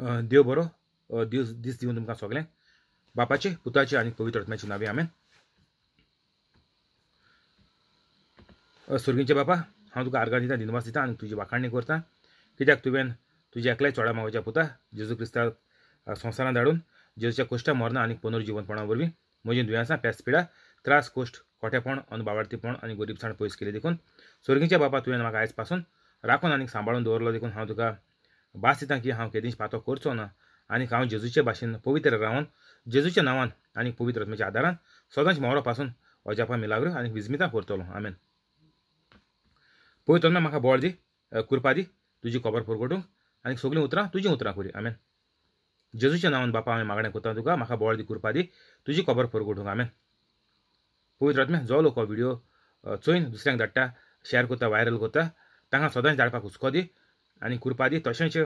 देव बरो this these दिवन तुमकां सगळें बापाचे पुताचे आनी पवित्र आत्म्याची नावे हांवें सुर्गींचे बापा हांव तुका आर्गा दिता दिनवास दिता आनी तुजी वाखाणणी करता कित्याक तुवें तुज्या एकल्या चोडा मावाच्या पुता जेजू क्रिस्ताक संवसारांत धाडून जेजूच्या कोश्टा मरना आनी पुनर्जीवनपणा वरवीं म्हजी दुयेंसां पेसपिडा त्रास कोश्ट खोटेपण अनबावार्थीपण आनी गरीबसाण पयस केली देखून सोर्गीच्या बापा तुवें म्हाका आयज पासून राखून आणि सांबाळून दवरलो देखून हांव तुका भास की हांव केदीश पातो करचो ना आनीक हांव जेजूचे भाशेन पवित्र रावन जेजूच्या नांवान आनी पवित्र रत्मेच्या आदारान सदांच मोरो पासून अजापा मिलाग्र आनी विजमितां करतलो आमेन पवित्र म्हाका बोळ दी कुरपा दी तुजी खबर पुरगटूंक आनी सगलीं उतरां तुजीं उतरां करी आमेन जेजूच्या नांवान बापा हांवें मागणें करता तुका म्हाका बोळ दी कृपा दी तुजी खबर पुरगटूंक आमेन पवित्र रत्मे जो लोक हो व्हिडियो चोयन दुसऱ्यांक धाडटा शेअर करता व्हायरल करता तांकां सदांच धाडपाक हुस्को दी आनी कृपा दी तशेंच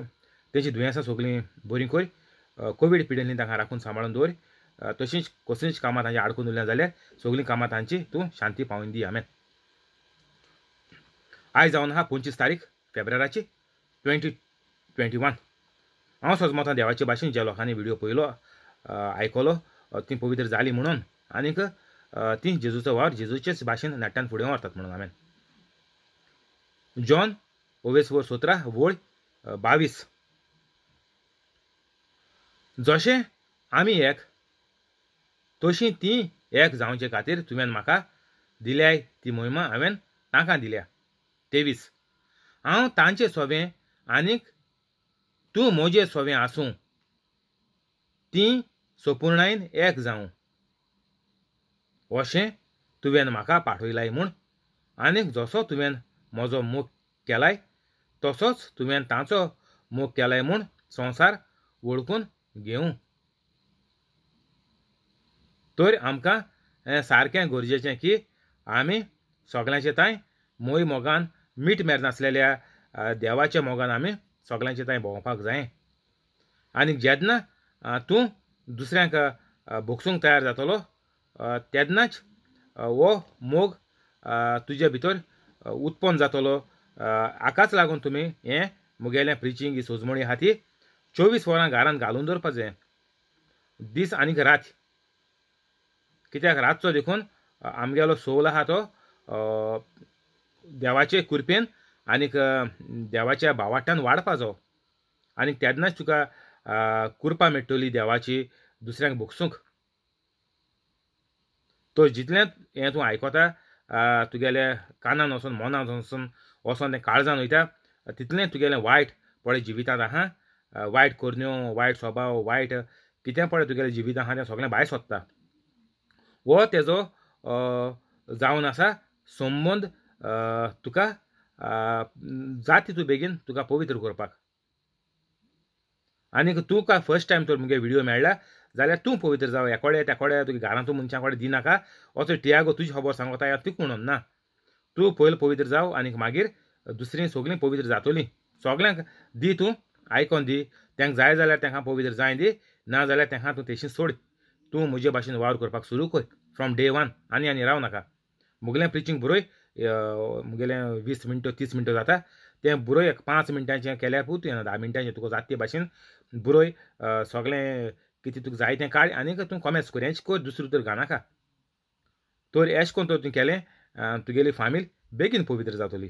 तेजी दुयेंसां सोगलीं बरीं कोर कोवीड पिडेलीं तांकां राखून सांबाळून दवर तशींच कसलींच कामां तांची आडकून उरल्यां जाल्यार सगलीं कामां तांची तूं शांती पावून दी हांवें आयज जावन आहा पंचवीस तारीख फेब्रुवारीची ट्वेंटी ट्वेंटी वन हांव सजमता देवाचे भाशेन ज्या लोकांनी व्हिडिओ पयलो आयकलो ती पवित्र जाली म्हणून आनीक ती जेजूचो वावर जेजूचेच भाशेन नाट्यान फुडें व्हरतात म्हणून हांवें जॉन ओवेस वर सोतरा वोळ बावीस जशें आमी एक तशी ती एक जावचे खातीर तुवें म्हाका दिल्याय ती मोहिमा हांवें नाका दिल्या तेवीस हांव तांचे सोवे आनीक तूं मोजे सोवे आसूं ती सोपूर्णायेन एक जावं अशें तुवें म्हाका पाठयलाय म्हूण आनीक जसो तुवें म्हजो मोग केलाय तसोच तुम्ही तांचो मोग केलाय म्हूण संवसार वळखून घेऊ तर आमकां सारखे गरजेचे की आम्ही सगळ्यांचे तांय मोय मोगान मीठ मेर नसलेल्या देवाच्या मोगान आम्ही सगळ्यांचे तांय भोंवपाक जाय आणि जेन्ना तू दुसऱ्यांक भोगसूंक तयार जातलो तेदनाच वो मोग तुझ्या भितर उत्पन्न जातलो हाकाच लागून तुमी हे मुगेलें प्रिचींग ही सोजमणी हा ती चोवीस वरां घरात घालून दवरपाचें दीस आनीक रात कित्याक रातचो देखून आमगेलो सोल आहा तो देवाचे कृपेन आनीक देवाच्या भावाटान वाडपाचो आनीक तेन्नाच तुका कृपा मेळटली देवाची दुसऱ्यांक भोगसूंक तो जितलें हें तूं आयकता तुगेल्या कानान वचून मनान वचून वसोन तें काळजान वयता तितलें तुगेलें वायट पळय जिवितांत आहा वायट कोरन्यो वायट स्वभाव वायट कितें पळय तुगेलें जिवीत आहा तें सगळें भायर सोदता हो तेजो जावन आसा संबंद तुका जात तितू बेगीन तुका पवित्र करपाक आनीक तुका फर्स्ट टायम तर मुगे व्हिडियो मेळ्ळा जाल्यार तूं पवित्र जावं एकोड्या तेकोड्या तुगे घरांतू मनशां कडेन दिनाका असो टियागो तुजी खबर सांगता या ती म्हणून ना तू पयल पवित्र जाव आणि मागीर दुसरी सगळीं पवित्र जातली सगळ्यांक दी तूं आयकोन दी तांकां जाय जाल्यार तेंका पवित्र जाय दी ना जाल्यार तू तूं तेशी सोड तूं म्हजे भाशेन वावर करपाक सुरू कर फ्रॉम डे वन आनी आनी राव नाका मुगलें प्रिचींग बरोय मुगेलें वीस मिनटां तीस मिनटां जाता तें बरोय एक पांच मिनटांचें केल्यार पूण तुवें धा मिनटांचें तुका जाता ते भाशेन बरोय सगळें कितें तुका जाय तें काड आनीक तूं कॉमेस कर हेंच कर दुसरो तर घानाका तर एश कोन तर तुवें केलें तुगेली फामील बेगीन पवित्र जातली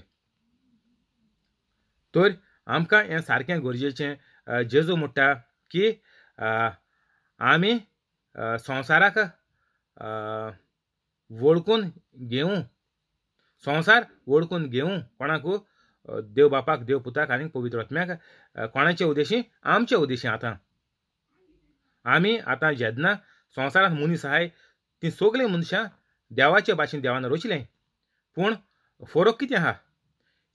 तर आमकां हें सारकें गरजेचें जेजू म्हणटा की आमी संवसाराक वळखून घेवूं संवसार वळखून घेवूं कोणाक देव बापाक देव पुताक आनी पवित्र आत्म्याक कोणाचे उद्देशी आमचे उद्देशी आतां आमी आतां जेदना संसारात मनीस आहाय ती सगळीं मनशां देवाचे भाशेन देवान रोचलें पूण फरक कितें आहा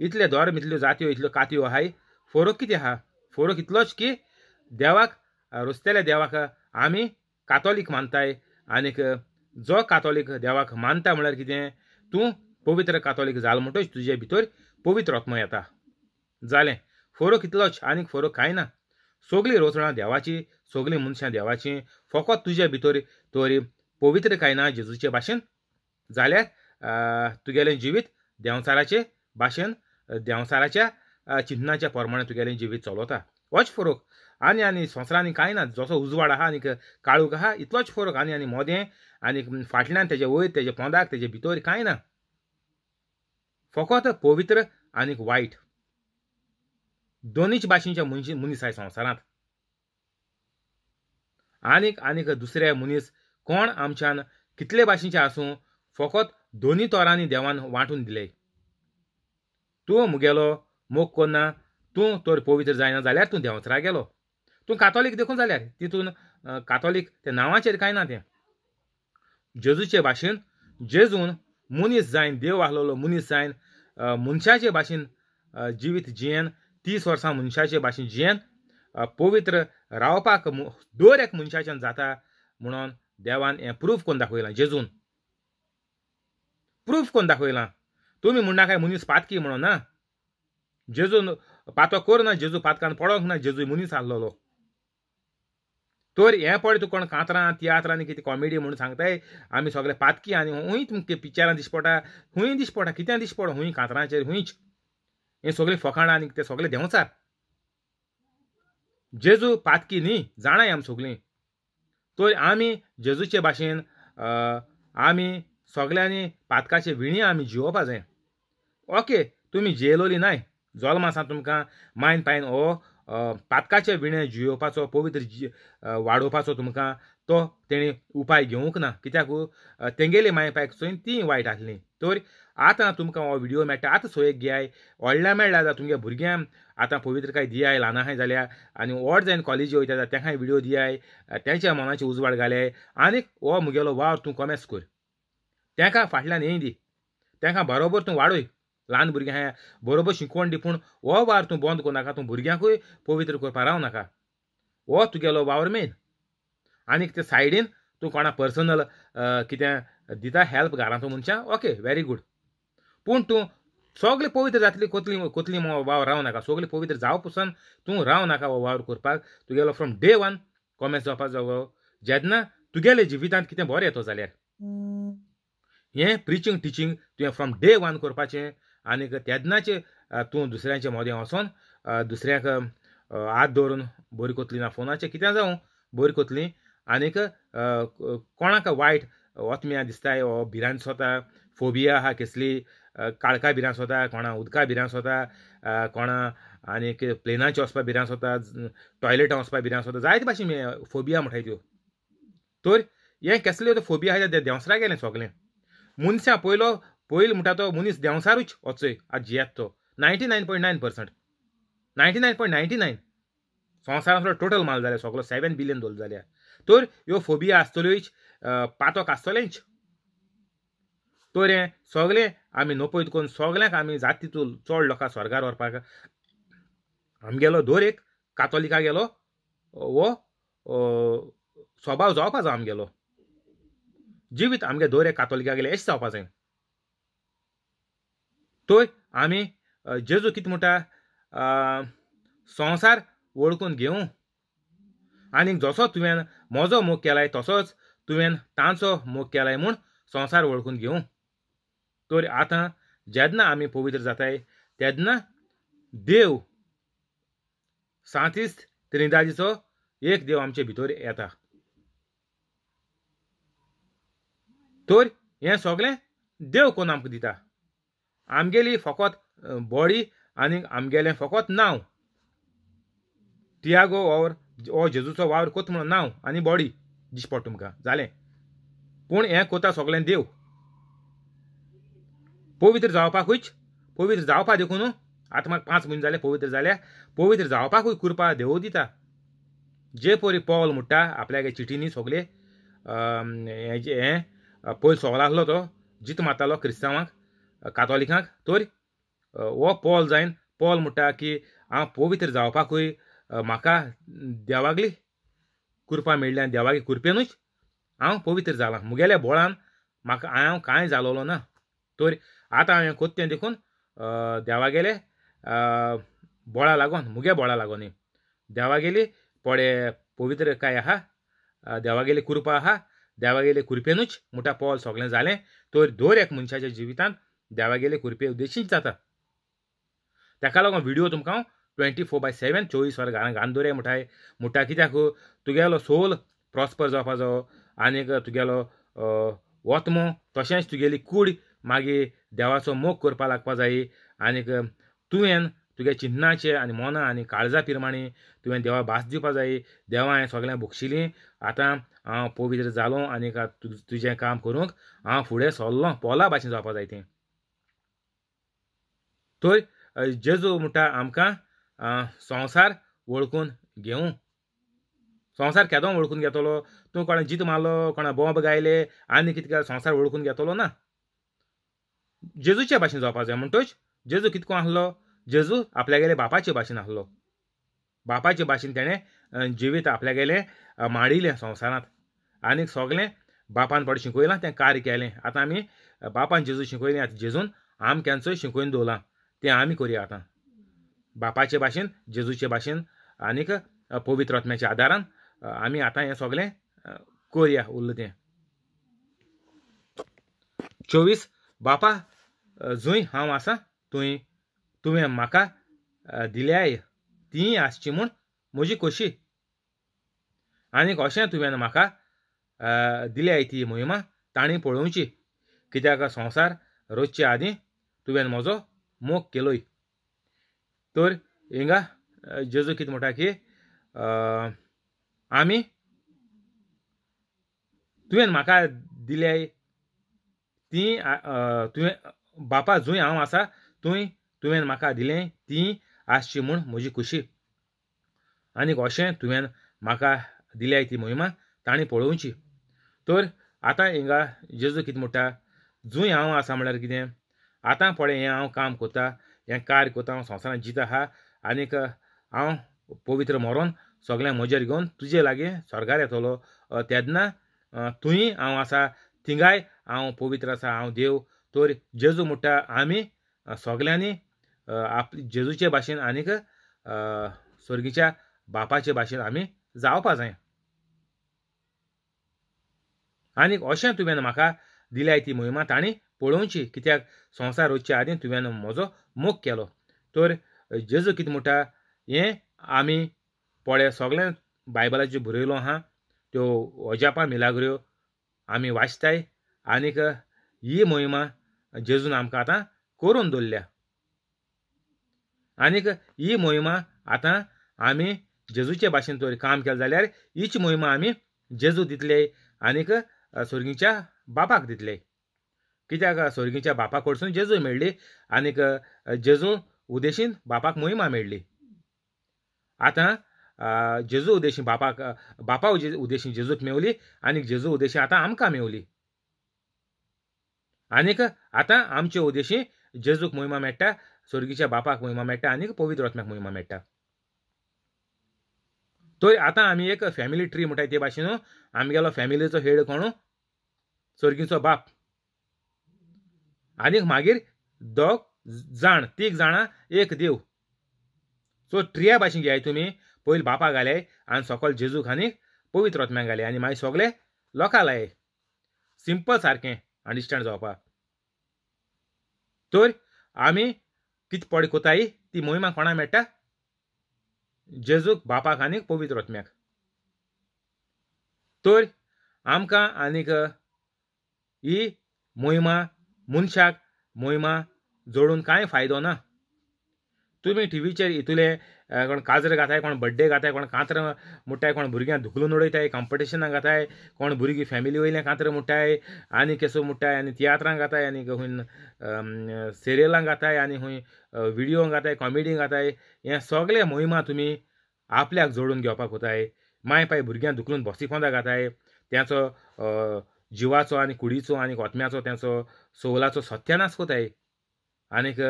इतले दोर मितल्यो जात्यो इतल्यो कात्यो आहाय फरक कितें आहा फरक इतलोच की देवाक रस्तेल्या देवाक आमी कातोलीक मानताय आनीक जो कातोलीक देवाक मानता म्हळ्यार कितें तूं पवित्र कातोलीक जाल म्हणटच तुजे भितर पवित्र आत्मा येता जालें फरक इतलोच आनीक फरक कांय ना सगलीं रोचणां देवाची सगलीं मनशां देवाची फकत तुज्या भितर तोरी पवित्र कांय ना जेजूचे भाशेन जाल्यार तुगेलें जिवीत देंवचाराचें भाशेन देंवचाराच्या चिन्हाच्या प्रमाणे तुगेलें जिवीत चलोता होच फरक आनी आनी संवसारांनी कांय ना जसो उजवाड आहा आनी काळूक आहा इतलोच फरक आनी आनी मोदें आनी फाटल्यान तेजे वयर तेजे पोंदाक तेजे भितर कांय ना फकत पवित्र आनीक वायट दोनीच भाशेच्या मनशी मनीस आय संवसारांत आनीक आनीक दुसरे मनीस कोण आमच्यान कितले भाशेचे आसूं फकत दोनी तोरांनी देवान वांटून दिले तूं मुगेलो मोग कोन्ना तूं तर पवित्र जायना जाल्यार तूं देंवचरा गेलो तूं कातोलीक देखून जाल्यार तितून कातोलीक ते नांवाचेर कांय ना तें जेजूचे भाशेन जेजून मुनीस जायन देव आहलोलो मुनीस जायन मनशाचे भाशेन जिवीत जियेन तीस वर्सां मनशाचे भाशेन जियेन पवित्र रावपाक दर एक मनशाच्यान जाता म्हणून देवान हें प्रूफ करून दाखयलां जेजून प्रूफ कोण दाखवला तुम्ही म्हणना काय मनीस पातकी म्हणून ना जेजून पातो कर ना जेजू पातकान पडोक ना जेजू मनीस आसलोलो तर हे पळय तुका कोण कांतरां तियात्रां कितें कॉमेडी म्हणून सांगताय आमी सगळे पातकी आनी हूंय तुमकां पिक्चरां दिश पडटा हूंय दिश पडटा कित्याक दिश पड हूंय कांतरांचेर हूंयच हें सगळे फकाणां आनी तें सगळें देंवचार जेजू पातकी न्ही जाणाय आमी सगलीं तर आमी जेजूचे भाशेन आमी सोगल्यांनी पातकाचे विणी आमी जिवपा जाय ओके तुमी जेलोली नाय जल्मासा तुमकां मायन पायन हो पातकाचे विणे जियोवपाचो पवित्र जी वाडोवपाचो तुमकां तो तेणी उपाय घेवंक ना कित्याक तेंगेले माय पायक सोयन ती वायट आसली तर आतां तुमकां हो व्हिडिओ मेळटा आतां सोयेक घेयाय व्हडल्या मेळ्ळ्या जाल्यार तुमगे भुरग्यांक आतां पवित्रकाय दियाय ल्हान आहाय जाल्यार आनी व्हड जायन कॉलेजी वयता जाल्यार तेंकांय व्हिडियो दियाय तेंच्या मनाची उजवाड घालाय आनीक हो मुगेलो वावर तूं कमेस कर तेंका फाटल्यान हें दी तेंका बरोबर तूं वाडय ल्हान भुरग्यां हें बरोबर शिकवण दी पूण हो वार तूं बंद करूं नाका तूं भुरग्यांकूय पवित्र करपाक राव नाका हो तुगेलो वावर मेन आनीक ते सायडीन तूं कोणा पर्सनल कितें दिता हेल्प घाला मनशां ओके व्हेरी गुड पूण तूं सगळें पवित्र जातली कोतली कोतली वावर राव नाका सगळें पवित्र जावं पसून तूं राव नाका हो वावर करपाक तुगेलो फ्रॉम डे वन कॉमेस जावपाक जागो जेन्ना तुगेले जिवितांत कितें बरें येतो जाल्यार हें प्रिचींग टिचींग तुवें फ्रॉम डे वन करपाचें आनीक तेदनाचें तूं दुसऱ्यांचे मोदें वचोन दुसऱ्याक हात दवरून बरी कोतली ना फोनाचें कितें जावं बरी कोतली आनीक कोणाक वायट वतम्या दिसताय हो भिरांत स्वता फोबिया आहा केसली काळका भिरांत स्वता कोणा उदका भिरांत स्वता कोणा आनीक प्लेनाचे वचपा भिरांत स्वता टॉयलेटां वचपा भिरांत स्वता जायते भाशेन फोबिया म्हणटाय त्यो तर हें कसल्यो फोबिया आहा ते देंवसरा गेलें सगलें मनशा पयलो পইল म्हणटा मनीस देंवसारूच वचोय आजियात तो ninety nine point nine percent ninety nine point ninety nine संवसारांतलो टोटल माल जाल्यार सगळो सेवन बिलियन डॉलर जाल्या तर ह्यो फोबिया आसतल्योच पातोक आसतलेंच तर हे सगळे आमी नपयत करून सगळ्यांक आमी जात तितून चड लोकांक स्वर्गार व्हरपाक आमगेलो एक कातोलिका गेलो वो स्वभाव जावपाचो आमगेलो जिवीत आमगे दोरे कातोलिकागेले एश जावपा जाय आम्ही आमी जेजू कितें म्हणटा संवसार वळखून घेवूं आनी जसो तुवें म्हजो मोग केलाय तसोच तुवें तांचो मोग केलाय म्हूण संवसार वळखून घेऊ तर आतां जेदना आमी पवित्र जाताय तेन्ना देव सांतीस त्रिंदाजीचो एक देव आमचे भितर येता तर हे सगळे देव कोण आमकां दिता आमगेली फकत बॉडी आणि आमगेले फकत नाव तियागो वावर ओ जेजूचो वावर कोत म्हणून नांव आणि बॉडी दिस पड तुमकां जालें पूण हें कोता सगळे देव पवित्र जावपाकूच पवित्र जावपा देखून आत्माक पांच म्हयने जाले पवित्र झाले पवित्र जावपाकूय कृपा देव दिता जे पोरी पॉल म्हणटा आपल्यागे चिठीनी सगले हें पयस सोगलो आसलो तो जीत मारतालो क्रिस्तांवांक कातोलिकांक तर हो पॉल जायन पॉल म्हणटा की हांव पवित्र जावपाकूय म्हाका देवागली कृपा मेळ्ळ्या देवागे कुरपेनूच हांव पवित्र जालां मुगेल्या बोळान म्हाका हांव कांय जालोलो ना तर आतां हांवें कोत्तें तें देखून देवागेले बोळा लागोन मुगे बोळा लागोन देवागेली पोडे काय आहा देवागेली कुरपा आहा देवागेले कुरपेनूच मोठा पॉल सगळे जालें तर दर एक मनशाच्या जिवितांत देवागेले कुरपे उद्देशीच जाता ताका लागून व्हिडिओ तुमकां हांव ट्वेंटी फोर बाय सेवन चोवीस वर घालून गांदोरे म्हणटाय मुठाय मुठा कित्याक तुगेलो सोल प्रॉस्पर जावपाचो आनीक तुगेलो वतमो तशेंच तुगेली कूड मागीर देवाचो मोग करपा लागपा जाई आनीक तुवें तुगे चिन्नाचे आनी मोना आनी काळजा पिरमाणे तुवें देवा भास दिवपा जाय देवा हांवें सगळ्यांक भोगशिली आतां हांव पवित्र जालो आनी तुजें काम करूंक हांव फुडें सरलों पोला भाशेन जावपा जाय तें थंय जेजू म्हणटा आमकां संवसार वळखून घेवूं संवसार केदो वळखून घेतलो तूं कोणा जीत मारलो कोणा बॉम्ब गायले आनी कितें संवसार वळखून घेतलो ना जेजूच्या भाशेन जावपा जाय म्हणटच जेजू कितको आसलो जेजू आपल्यागेले बापाचे भाशेन आसलो बापाचे भाशेन तेणें जिवीत आपल्यागेलें माडिलें संवसारांत आनीक सगलें बापान पड शिकयलां तें कार्य केलें आतां आमी बापान जेजू शिकयलें आतां जेजून आमक्यांचोय शिकोवन दवरलां तें आमी करया आतां बापाचे भाशेन जेजूचे भाशेन आनीक पवित्र आत्म्याच्या आदारान आमी आतां हें सगलें करया उरलें तें चोवीस बापा जूंय हांव आसा तुवें तुवें म्हाका दिल्याय तीय आसची म्हूण म्हजी खोशी आनीक अशें तुवें म्हाका दिल्याय ती मोहिमा तांणी पळोवची कित्याक संवसार रोजचे आदीं तुवें म्हजो मोग केलोय तर हिंगा जेजू कितें म्हणटा की आमी तुवें म्हाका दिल्याय ती तुवें बापा जूंय हांव आसा थंय तुवें म्हाका दिलें ती आसची म्हूण म्हजी खुशी आनीक अशें तुवें म्हाका दिल्या ती मोहिमा ताणी पळोवची तर आतां हिंगा जेजू कितें म्हणटा जूंय हांव आसा म्हळ्यार कितें आतां पळय हें हांव काम करता हें कार्य करता हांव संवसारांत जिता आहा आनीक हांव पवित्र मरोन सगळ्यांक म्हजेर घेवन तुजे लागीं स्वर्गार येतलो तेदना थंय हांव आसा थिंगाय हांव पवित्र आसा हांव देव तर जेजू म्हणटा आमी सगल्यांनी आपली जेजूचे भाशेन आनीक स्वर्गीच्या बापाचे भाशेन आम्ही जावपा जाय आनीक अशें तुवें म्हाका दिल्या ती मोहिमा ताणी पळोवची कित्याक संवसार वचचे आदीं तुवें म्हजो मोग केलो तर जेजू कितें म्हणटा हें आमी पोळे सगळें बायबलाच्यो बरयलो आहा त्यो अजापा मिलाग्र्यो आमी वाचताय आनीक ही मोहिमा जेजून आमकां आतां करून दवरल्या आणि ही मोहिमा आता आम्ही जेजूच्या भाशेन तो काम केलं जाल्यार हीच मोहिमा आम्ही जेजू दितले आणि स्वर्गीच्या बापाक दितले कित्याक स्वर्गीच्या बापा कडसून जेजू मेळ्ळी आणि जेजू उदेशीन बापाक मोहिमा मेळ्ळी आता जेजू उदेशी बापाक बापा उदेशी जेजूक मेवली आणि जेजू उदेशी आता आमकां मेवली आणि आता आमचे उदेशी जेजूक मोहिमा मेळटा स्वर्गीच्या बापाक महिमा मेळटा आणि पवित्र आत्म्याक महिमा मेळटा थंय आतां आमी एक फॅमिली ट्री म्हणटात ते भाशेन आमगेलो फॅमिलीचो हेड कोण स्वर्गीचो बाप आणि मागीर दोग जाण तीग जाणां एक देव सो ट्रिया भाशेन घेयाय तुमी पयलीं बापा घाले आनी सकल जेजू आनी पवित्र आत्म्याक घाले आनी मागीर सगळे लोकां लाय सिंपल सारकें अंडरस्टँड जावपाक तर आमी कित कोताई, ती मोहिमा कोणा मेळटा जेजूक बापाक आनीक पवित्र आत्म्याक तर आमकां आनीक ही मोहिमा मनशाक मोहिमा जोडून कांय फायदो ना तुमी टिव्हीचेर हितुले कोण काजर घाताय कोण बड्डे घाताय कोण कात्र मुठ्ठाय कोण भुरग्यांक धुकलून उडयताय कॉम्पिटिशनाक घाताय कोण भुरगीं फॅमिली वयल्यां कांतरां मुटाय आनी केसो मुटाय आनी तियात्रांक घाताय आनी खंय सिरियलां घाताय आनी खंय व्हिडिओ घाताय कॉमेडी घाताय हें सगळे मोहिमा तुमी आपल्याक जोडून घेवपाक वताय माय पाय भुरग्यांक धुकलून बसी घाताय त्याचो जिवाचो आनी कुडीचो आनी कोतम्याचो त्याचो सोलाचो सत्यानास कोताय आनीक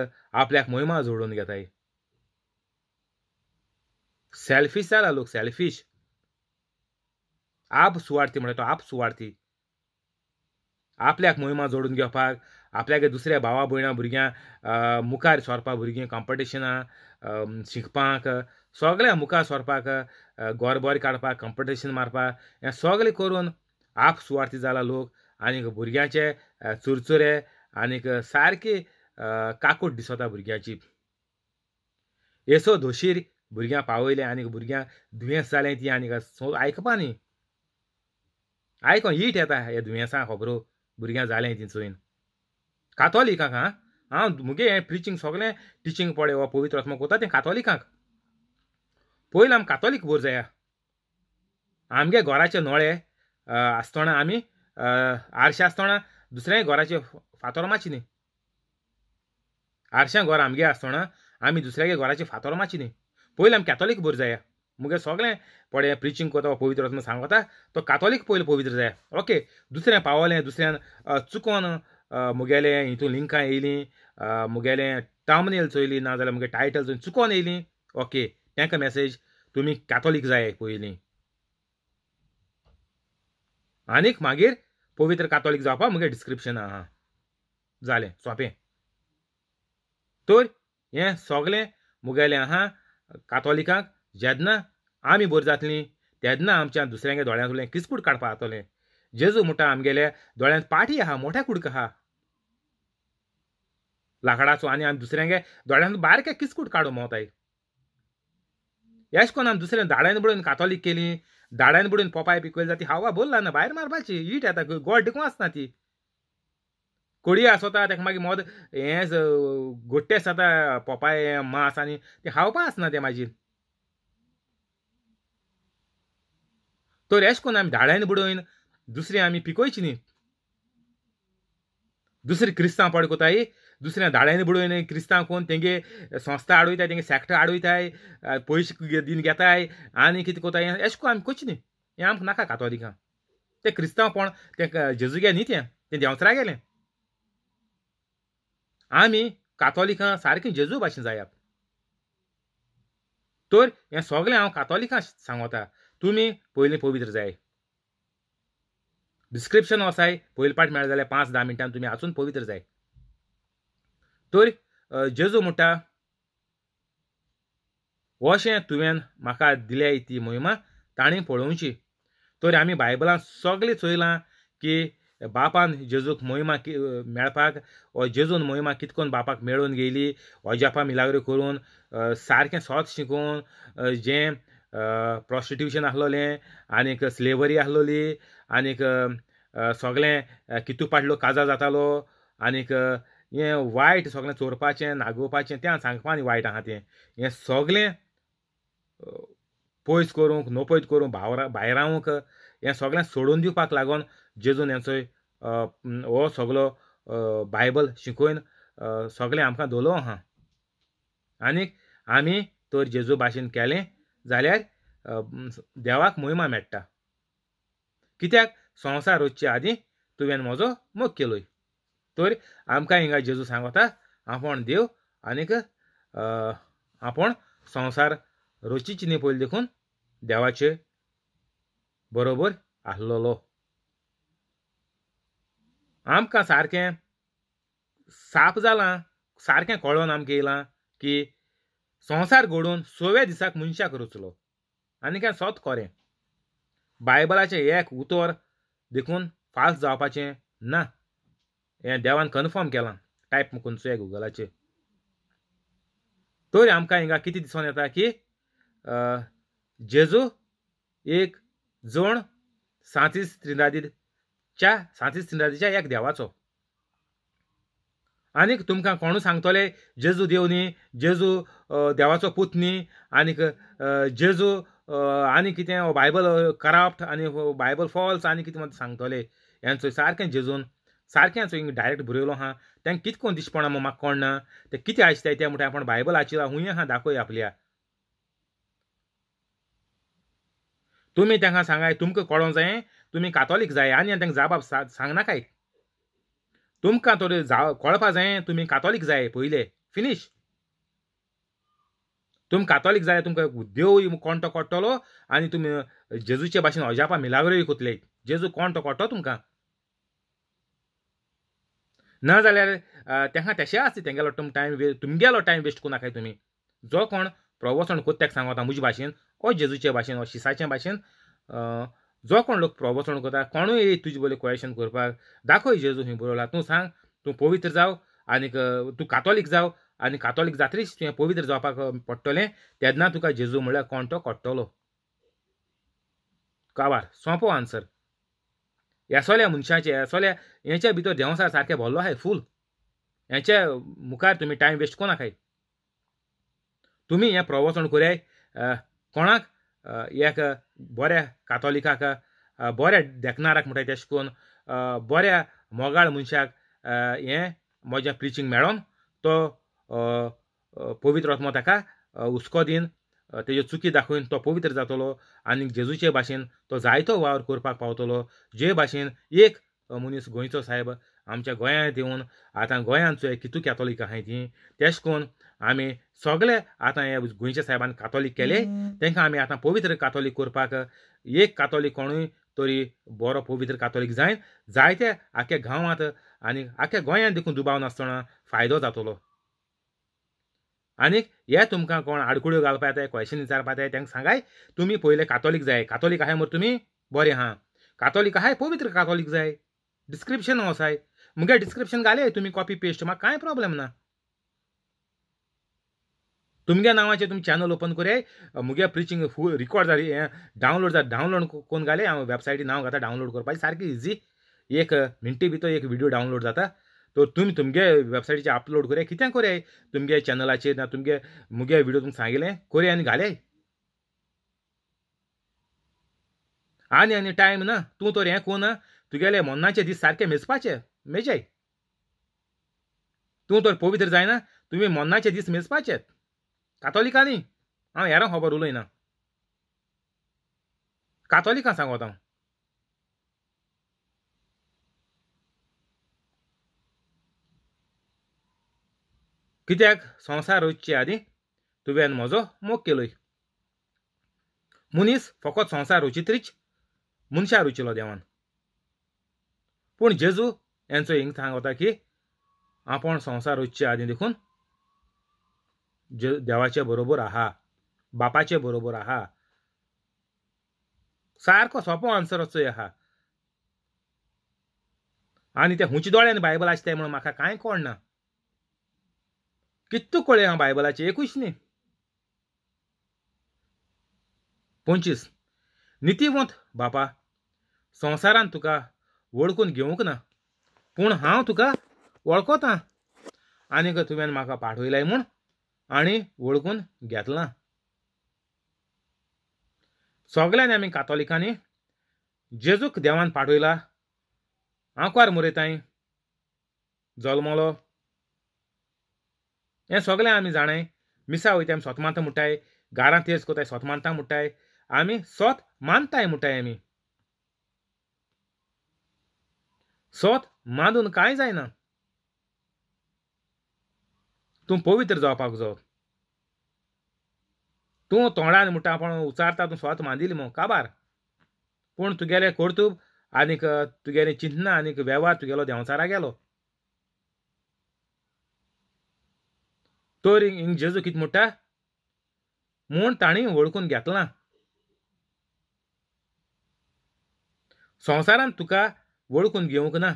आपल्याक मोहिमा जोडून घेताय सेल्फिश जाला लोक सेल्फिश आप सुवार्थी म्हणतो तो आप सुवार्थी आपल्याक मोहिमा जोडून घेवपाक आपल्याक दुसऱ्या भावा भयणां भुरग्यां मुखार सोरपा भुरगीं कॉम्पिटिशनां शिकपाक सगळ्या मुखार गोर गोरबोर काडपाक कॉम्पिटिशन मारपाक हें सगळें करून आप सुवार्थी जाला लोक आनीक भुरग्यांचे चुरचुरे आनीक सारकी काकूट दिसता भुरग्यांची येसो धोशीर भुरग्यां पावयलें आनीक भुरग्यां दुयेंस जालें ती आनीक आयकपा न्ही आयको हीट येता हे दुयेंसां खबरो भुरग्यां जालें ती सोयन कातोलिकांक हां हांव मुगे हें प्रिचींग सगलें टिचींग पळय हो पवित्र आत्मा कोता तें कातोलिकांक पयलीं आमी कातोलीक बोर जाया आमगे घराचे नळे आसतना आमी आरशे आसतना दुसऱ्या घराचे फातोर माची न्ही आरशां घर आमगे आसतना आमी दुसऱ्यागे घराचे फातोर माची न्ही आम्ही कॅथोलिक ভরি जाया मुगे सगळे पडे प्रिचिंग कोता पवित्र सांगता तो कॅथोलिक पयलो पवित्र जाय ओके दुसऱ्या पावले दुसऱ्यान चुकोन मुगेले हितून लिंकां येयलीं मुगेले टामनेल चोयली ना जाल्यार मुगे टायटल चोयली चुकोन येयलीं ओके तांकां मॅसेज तुमी कॅथोलिक जाय पयलीं आनीक मागीर पवित्र काथोलीक जावपाक मुगे डिस्क्रिप्शन आहा जालें सोंपें तर हें सगलें मुगेलें आहा कातोलिकांक जेदना आमी बरी जातलीं तेदना आमच्या दुसऱ्यांगे दोळ्यांतलें किसपूट काडपा जातोलें जेजू म्हणटा आमगेले दोळ्यांत पाठी आहा मोठ्या कुडक आहा लाकडाचो आनी आमी दुसऱ्यांगे दोळ्यांत बारके किसकूट काढू मोवताय एश कोन आमी दुसऱ्या दाड्यान बुडून कातोलीक केली दाड्यान बुडून पोपाय पिकयली जाती हावा बोलला ना भायर मारपाची ईट येता गोड टिकूं आसना ती कोडी आसोता तेका मागीर मोद हें गोट्टे जाता पोपाय मांस आनी तें खावपा आसना तें मागीर तर एश कोन्न आमी धाडायन बुडोवन दुसरें आमी पिकोयची न्ही दुसरी क्रिस्तांव पाड कोताय दुसऱ्या धाडायन बुडोवन क्रिस्तांव कोण तेंगे संस्था आडोयताय तेंगे सेक्टर आडोयताय पयशे दिन घेताय आनी कितें कोताय एश कोन्न आमी कोच न्ही हें आमकां नाका कातोलिकां तें क्रिस्तांव पण तें जेजुगे न्ही तें तें देंवसरा गेलें आमी कातोलिकां सारकी जेजू भाशेन जायात तर हे सगळें हांव कातोलिकां सांगता तुमी पयलीं पवित्र जाय डिस्क्रिप्शन वसाय पयलीं पाट मेळ्ळें जाल्यार पांच धा मिनटान तुमी आसून पवित्र जाय तर जेजू म्हणटा अशें तुवें म्हाका दिल्या ती मोहिमा ताणें पळोवची तर आमी बायबलांत सगळीं चोयलां की बापान जेजूक मोहिमा मेळपाक वो जेजून मोहिमा कितकोन बापाक मेळून गेली हो जपा मिलाग्र करून सारकें सोत शिकोवन जें प्रोस्टिट्युशन आसलोलें आनीक स्लेवरी आसलोली आनीक सगळें कितू पाटलो काजा जातालो आनीक हें वायट सगळें चोरपाचें नागोवपाचें तें सांगपा आनी वायट आहा तें हें सगळें पयस करूंक नोपयत करूंक भाव भायर रावूंक हें सोडून दिवपाक लागोन जेजून यांचं हो सगळं बायबल शिकोवन सगळे आमकां दोलो आहा आनी आमी तर जेजू भाशेन केलें जाल्यार देवाक मोहिमा मेळटा कित्याक संवसार रोजचे आदीं तुवें म्हजो मोग केलोय तर आमकां हिंगा जेजू सांगता आपण देव आनीक आपण संवसार रोजची चिनी पयली देखून देवाचे बरोबर आसलेलो आमकां सारकें साफ जालां सारकें कळोन आमकां येयलां की संवसार घडोवन सव्या दिसाक मनशाक रचलो आनी काय सोत खरें बायबलाचें एक उतर देखून फास्ट जावपाचें ना हें देवान कन्फर्म केलां टायप खंयचो एक गुगलाचेर तर आमकां हिंगा कितें दिसोन येता की जेजू एक जण सांतीस त्रिनादीत च्या सांतिस्तिंदादीच्या एक देवाचो आनीक तुमकां कोणू सांगतले जेजू देव न्ही जेजू देवाचो पुतनी न्ही आनीक जेजू हो आनी कितें बायबल करप्ट आनी बायबल फॉल्स आनी कितें सांगतले हेंचो चोय सारकें जेजून सारकें चोय डायरेक्ट बरयलो आहा तें कितें कोण दिसपणा मग म्हाका कोण ना तें कितें आसताय तें म्हणटा आपूण बायबल आशिल्ला हुंय आहा दाखय आपल्या तुमी तांकां सांगाय तुमकां कळों जाय तुम्ही कातोलीक जाय आनी आनी तांकां जाबाब सांगना काय तुमकां तर कळपा जाय तुमी कातोलीक जाय पयले फिनीश तुमी कातोलीक जाय तुमकां देव कोणटो कोडटलो आनी तुमी जेजूचे भाशेन अजापा मिलाग्रोय कोतले जेजू कोणटो कोडटो तुमकां ना जाल्यार तांकां तशें आसता तेंगेलो तुम टायम तुमगेलो टायम वेस्ट कोना काय तुमी जो कोण प्रवचन कोत्त्याक सांगता म्हजे भाशेन ओ जेजूचे भाशेन ओ शिसाचे भाशेन जो कोण लोक प्रवचन करता कोणूय येई तुजे बोले क्वेशन करपाक दाखय जेजू खंय बरोला तूं सांग तूं पवित्र जाव आनीक तूं कातोलीक जाव आनी कातोलीक जात्रीच तुवें पवित्र जावपाक पडटलें तेन्ना तुका जेजू म्हळ्यार कोण तो कोट्टलो काबार सोंपो आन्सर येसोल्या मनशाचे येसोल्या हेच्या भितर देंवसार सारके भरलो आहाय फूल हेचे मुखार तुमी टायम वेस्ट कोनाकाय तुमी हें प्रवचन कोराय कोणाक एक बऱ्या कातोलिकाक बऱ्या देखनाराक म्हणटा तेश कोन बऱ्या मोगाळ मनशाक हे म्हज्या प्रिचींग मेळोन तो पवित्र ताका हुस्को दिन, तेजे चुकी दाखोवन तो पवित्र जातलो आनी जेजूचे भाशेन तो जायतो वावर करपाक पावतलो जे भाशेन एक मनीस गोंयचो साहेब आमच्या गोंयांत येवन आतां गोंयांत चोय कितू कॅथोलीक आहाय ती तेश कोन आमी सगळे आतां हे गोंयच्या साहेबान कातोलीक केले तांकां आमी आतां पवित्र कातोलीक करपाक एक कातोलीक कोणूय तरी बरो पवित्र कातोलीक जायन जायते आख्या गांवांत आनी आख्या गोंयांत देखून दुबाव नासतना फायदो जातलो आनीक हे तुमकां कोण आडकुड्यो घालपा येताय क्वेश्चन विचारपा येताय तांकां सांगाय तुमी पयले कातोलीक जाय कातोलीक आहाय मरे तुमी बरें आहा कातोलीक आहाय पवित्र कातोलीक जाय डिस्क्रिप्शन वसाय हो मुगे डिस्क्रिप्शन घाले तुम्ही कॉपी पेस्ट मग काय प्रॉब्लेम ना तुमगे नावाचे तुमी चॅनल ओपन करे मुगे प्रिचिंग फूल रिकॉर्ड जाली हें डावनलोड डाऊनलोड कोण घाले हांव वेबसायटी नांव घाता डावनलोड करपाचें सारकी इजी एक मिनटी भितर एक व्हिडिओ डाऊनलोड जाता तर तुम्ही तुमगे वेबसाईटचे अपलोड करे कितें करे तुमगे चॅनलाचेर ना तुमगे मुगे व्हिडिओ तुमकां सांगिल्लें करे आणि घाले आणि आणि टायम ना तू तर हे कोण तुगेले मन्नाचे दीस सारखे मेजपाचे मेजाय तू तर पवित्र जायना तुमी मन्नाचे दीस मेजपाचेत कातोलिकांनी हांव हेरां खबर उलयना कातोलिकां सांगोत हांव कित्याक संवसार रोजचे आदी तुवें म्हजो मोग केलोय मनीस फकत संवसार रोचित्रीच मनशार रुचिलो देवान पूण जेजू यांचो हिंग सांगता की आपण संसार उच्च आधी देखून देवाच्या बरोबर आहा बापाचे बरोबर आहा सारको सोपो आन्सर असो आहा आनी ते हुंचे दोळ्यान बायबल असते म्हणून म्हाका कांय कळना कित्तू कळे हा बायबलाचे एकूच न्ही पंचवीस नितीवंत बापा संवसारान तुका वळखून घेवंक ना पूण हांव तुका वळखतां आनीक तुवें म्हाका पाठयलाय म्हूण आनी वळखून घेतलां सगळ्यांनी आमी कातोलिकांनी जेजूक देवान पाठयला आंकवार मुरयताय जल्मलो हें सगळें आमी जाणाय मिसा वयताय आमी सोत मानता मुटाय घारांत येस कोताय सोत मानता मुटाय आमी सोत मानताय म्हणटाय आमी सोत मानून काय जायना तूं पवित्र जावपाक जो तूं तोंडान मुठापण उचारता तूं स्वत मानिल मो काबार पूण तुगेले कर्तूब आनीक तुगेले चिंतना आनीक वेव्हार तुगेलो देंवचारा गेलो तर हिंग जेजू कित म्हणटा म्हूण ताणी वळखून घेतलां संवसारान तुका वळखून घेवंक ना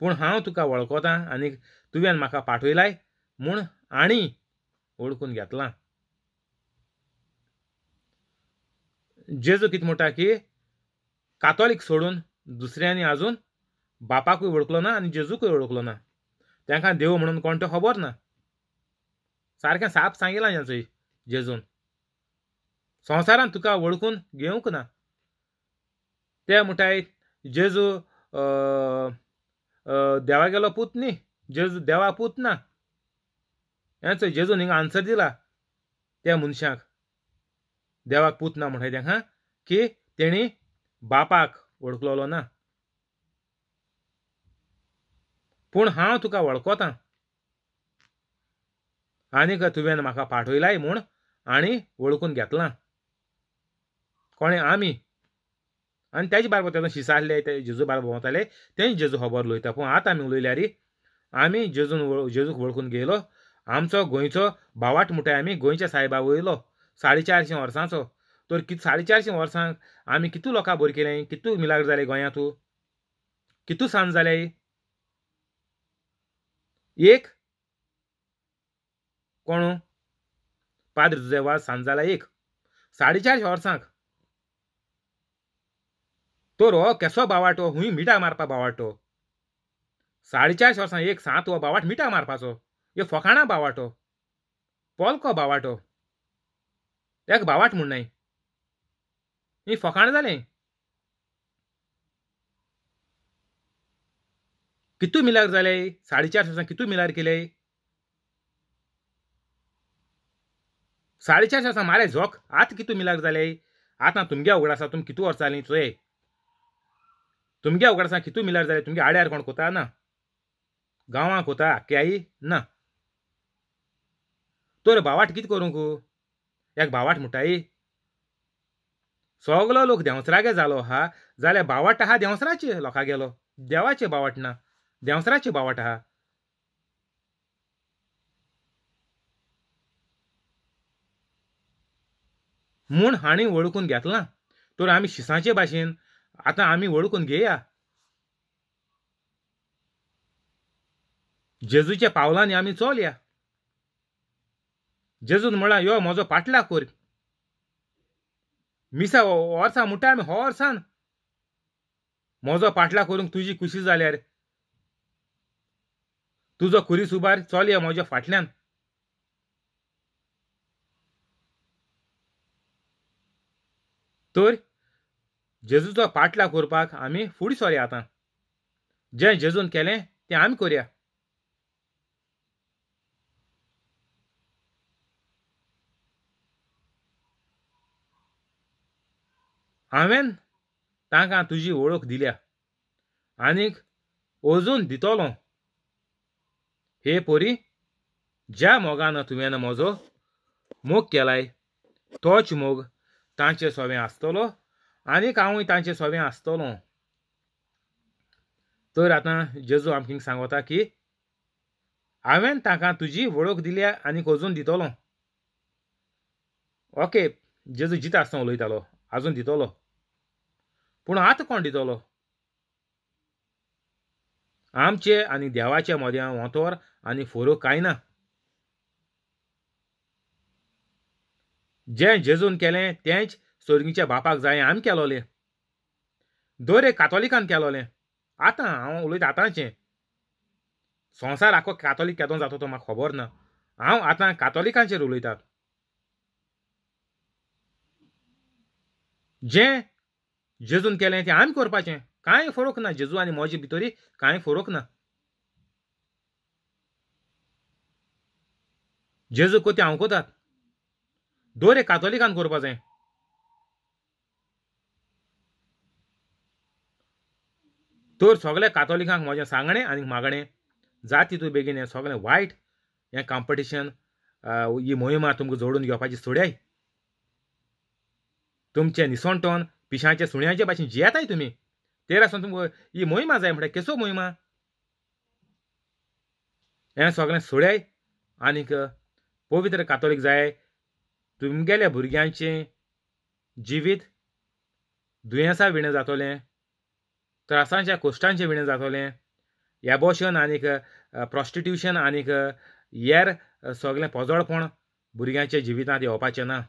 पूण हांव तुका वळखतां आनी तुवें म्हाका पाठयलाय म्हूण आनी वळखून घेतलां जेजू कितें म्हणटा की कातोलीक सोडून दुसऱ्यांनी आजून बापाकूय वळखलो ना आनी जेजूकूय वळखलो ना तांकां देव म्हणून तो खबर ना सारकें साप सांगिलां हेंचोय जेजून संवसारान तुका वळखून घेवंक ना ते म्हणटाय जेजू देवा देवागेलो पुतनी जेजू देवा पुतना हें चोय जेजून हिंग आन्सर दिला त्या मनशाक देवाक पूत ना म्हणटा तेंका की तेणी बापाक वळखलो ना पूण हांव तुका वळखता आनीक तुवें म्हाका पाठयलाय म्हूण आनी वळखून घेतलां कोणें आमी आणि त्याच बाराबर तेजो शिसारले ते जेजू बारा भोंवताले तेंय जेजू खबर लोयता पूण आतां आमी रे आम्ही जेजून जेजूक वळखून गेलो आमचो गोंयचो बावाट म्हणटाय आम्ही गोंयच्या साहेबा वयलो साडेचारशे वर्सांचं वर्सांचो तर कित साडे वर्सांक आमी कितू लोकां बरें केलें कितू मिलाग्र जाले गोंयांत कितू सांज जाले एक कोण पाद्र वाज सांज जाला एक साडे चारशे वर्सांक तो रो केसो बावाटो हुई મીઠા मारपा बावाटो साडे चार वर्सां एक सात हो बावाट મીઠા मारपाचो એ ફોખાણા पोलको बावाटो एक बावाट म्हूण नाय ही फकाण जालें कितू मिलार जाले साडेचार वर्सां कितू मिलार केले साडेचार वर्सां मारे झोक आत कितू मिलार जाले आतां तुमगे उगड आसा तुमी कितू वर्सां जालीं चोय तुमगे अवघड सांग कितू मिलार जाले तुमगे आड्यार कोण कोता ना गांवांक कोता आई ना तर भावाट कित करूंक एक भावाट मुटाई सगळो लोक देंवसरागे जालो आहा जाल्यार बावट आहा देंवसराचे लोकां गेलो देवाचे ना देंवसराचे बावट आहा म्हूण हाणी वळखून घेतलां तर आमी शिसांचे भाशेन आता आम्ही ओळखून घेया जेजूच्या पावलांनी आम्ही चोलया जेजून म्हणा यो माझा पाटला कोर मिसा वर्सा म्हणटा आमी हो वर्सान म्हजो पाटला करूंक तुजी खुशी जाल्यार तुजो खुरीस उबार चोलया म्हज्या फाटल्यान तर जेजूचो पाटला करपाक आमी फुडें सोरया आतां जें जेजून केलें ते आमी करया हांवें तांकां तुजी वळख दिल्या आनीक अजून दितलो हे पोरी ज्या मोगान तुवें म्हजो मोग केलाय तोच मोग तांचे सोवें आसतलो आनीक हांवूय तांचे सोवें आसतलों तर आतां जेजू आमकां सांगोता की हांवें तांकां तुजी वळख दिल्या आनी अजून दितलो ओके जेजू जिता आसतना उलयतालो आजून दितलो पूण आतां कोण दितलो आमचे आनी देवाच्या मद्या वोतोर आनी फोरो कांय ना जें जेजून केलें तेंच सोर्गीच्या बापाक जाय आमी केलोलें दोरे रे कातोलिकान केलोलें आतां हांव उलयता आतांचें संवसार आखो कातोलीक केदो जाता तो म्हाका खबर ना हांव आतां कातोलिकांचेर उलयतात जें जेजून केलें तें आमी करपाचें कांय फरक ना जेजू आनी म्हजे भितरी कांय फरक ना जेजू कोते हांव कोतात दोरे कातोलिकान करपा जाय तर सोगल्या कातोलिकांक म्हजें सांगणें आनी मागणें जात तितूं बेगीन हें सगळे वायट हें कॉम्पिटिशन ही मोहिमा तुमकां जोडून घेवपाची सोडय तुमचे निसवणटोन पिशांचे सुण्याचे भाशेन जियेताय तुमी ते लागून तुमकां ही मोहिमा जाय म्हणटा केसो मोहिमा हें सगळे सोड्याय आनीक पवित्र कातोलीक जाय तुमगेल्या भुरग्यांचे जिवीत दुयेंसा विणें जातोलें त्रासांच्या कोष्टांचे विणें जातोलें एबॉशन आनीक प्रॉस्टिट्युशन आनीक हेर सगळे पोजळपण भुरग्यांच्या जिवितांत येवपाचें ना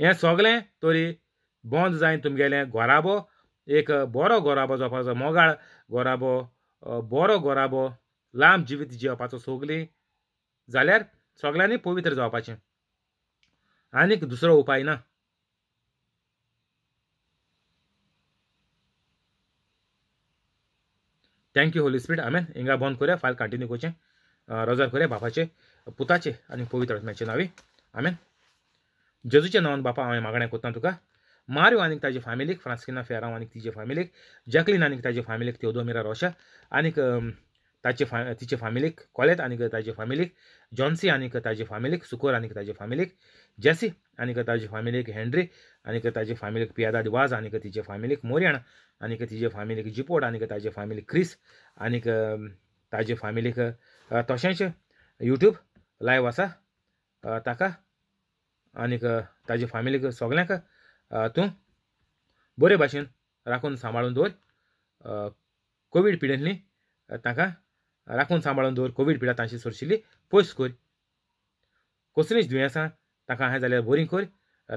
हें सगळे तरी बंद जायन तुमगेलें गोराबो एक बरो गोराबो जावपाचो मोगाळ गोराबो बरो गोराबो लांब जिवीत जियेवपाचो सोगली जाल्यार सगळ्यांनी पवित्र जावपाचें आनीक दुसरो उपाय ना थँक्यू होली स्पीड স্পিড हिंगा इंगा बंद करूया फाईल कंटिन्यू करचे रजर करूया बापाचे पुताचे आणि पवित्र आत्म्याचे नावे आमेन जेजूच्या नांवान बापा हांवें मागणें करता तुका मारियो आनीक ताजे फॅमिलीक फ्रांस्किना फेराव आणि तिच्या फॅमिलीक जॅकलीन आणि ताजे फॅमिलीक तेवदोमिरा रोशा आणि ताचे फा तिचे फॅमिलीक कॉलेत आणि ताजे फॅमिलीक जॉन्सी आणि ताजे फॅमिलीक सुकोर आणि ताजे फॅमिलीक जेसी आणि ताज्या ફામિલીક હેન્ડ્રી आणि ताजी फॅमिलीक पियादा दिवाज आनीक तिचे फामिलीक मोरयाण आनीक तिचे फामिलीक जिपोड आनीक ताजे फॅमिली क्रिस आणि ताजे फामिलीक तशेंच युट्यूब लायव्ह आसा ताका आनीक ताजे फामिलीक सगळ्यांक तूं बरे भाशेन राखून सांबाळून दवर कोवीड पिडेंतली ताका राखून सांबाळून दवर कोवीड पिडा तांची सोडशिल्ली पयस कर कसलींच दुयेंसां ताका हांवें जाल्यार बोरींग कर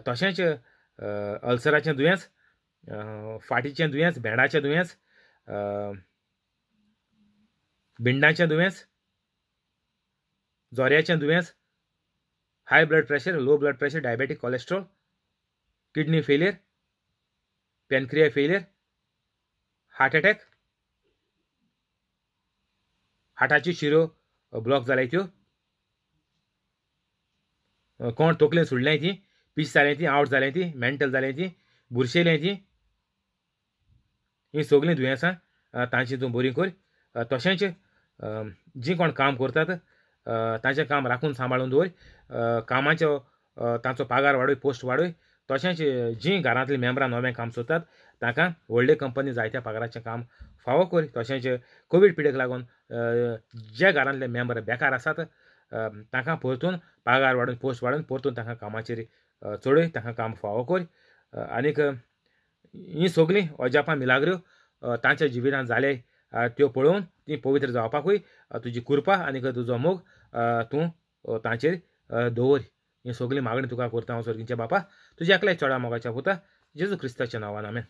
तशेंच अल्सराचें दुयेंस फाटीचें दुयेंस भेंडाचें दुयेंस भिंडाचें दुयेंस जोऱ्याचें दुयेंस high blood pressure low blood pressure diabetic cholesterol kidney failure pancreas failure heart attack हार्टाच्यो शिरो ब्लॉक जाल्या त्यो कोण तोकलेन सोडलें ती पीच जालें ती आवट जालें ती मेंटल जालें ती बुरशेलें ती हीं सगलीं दुयेंसां तांची तूं बरी कर तशेंच जीं कोण काम करतात तांचें काम राखून सांबाळून दवर कामाचो तांचो पागार वाडय पोस्ट वाडय तशेंच जीं घरांतलीं मेंबरां नवें काम सोदतात तांकां व्हडले कंपनी जायत्या पागाराचें काम फावो कर तशेंच कोवीड पिडेक लागून जे घरांतले मेंबर बेकार आसात तांकां परतून पागार वाडोवन पोस्ट वाडोवन परतून तांकां कामाचेर चडय तांकां काम फावो कर आनीक ही सगलीं अजापां मिलाग्र्यो तांच्या जिवितांत जाले त्यो पळोवन ती पवित्र जावपाकूय तुजी कृपा आनीक तुजो मोग तूं तांचेर दवर ही सगली मागणी तुका करता हांव स्वर्गीच्या बापा तुज्या एकल्या चेडा मोगाच्या पुता जेजू क्रिस्ताच्या नांवान हांवें